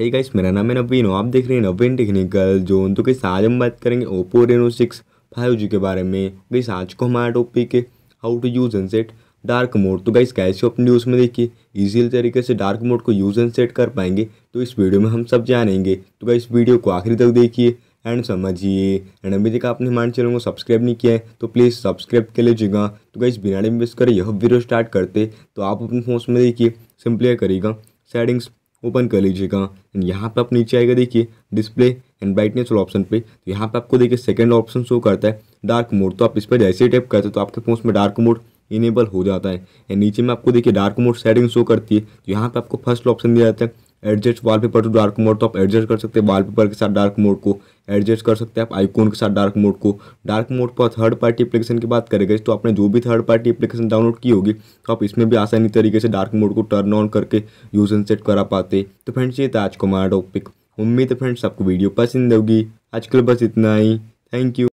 है गाइस मेरा नाम है नवीन आप देख रहे हैं नवीन टेक्निकल जोन तो कैसे आज हम बात करेंगे Oppo Reno six five G के बारे में गाइस आज को हमारा टॉपिक है how to use and set dark mode तो गाइस कैसे अपने न्यूज़ में देखिए इजीली तरीके से डार्क मोड को यूज़ एंड सेट कर पाएंगे तो इस वीडियो में हम सब जानेंगे तो गाइस वीडियो को आखिरी तक देखिए एंड समझिए एंड अभी तक आपने हमारे चैनल को सब्सक्राइब नहीं किया है तो प्लीज़ सब्सक्राइब कर लीजिएगा तो गाइस बिना टाइम वेस्ट यह वीडियो स्टार्ट करते तो आप अपने फोन में देखिए सिंपली करिएगा सेटिंग्स ओपन कर लीजिएगा एंड यहाँ पर आप नीचे आएगा देखिए डिस्प्ले एंड ब्राइटनेस और ऑप्शन पे तो यहाँ पे आपको देखिए सेकंड ऑप्शन शो करता है डार्क मोड तो आप इस पर जैसे ही टैप करते हैं तो आपके फोन में डार्क मोड इनेबल हो जाता है एंड नीचे में आपको देखिए डार्क मोड सेटिंग शो करती है तो यहाँ पर आपको फर्स्ट ऑप्शन दिया जाता है adjust wallpaper to dark mode तो आप एडजस्ट कर सकते हैं वॉलपेपर के साथ डार्क मोड को एडजस्ट कर सकते हैं आप आइकॉन के साथ डार्क मोड को डार्क मोड पर थर्ड पार्टी एप्लीकेशन की बात करेंगे तो आपने जो भी थर्ड पार्टी एप्लीकेशन डाउनलोड की होगी तो आप इसमें भी आसानी तरीके से डार्क मोड को टर्न ऑन करके यूज एंड सेट करा पाते तो फ्रेंड्स ये था आज को हमारा टॉपिक उम्मीद है फ्रेंड्स आपको वीडियो पसंद होगी आजकल बस इतना ही थैंक यू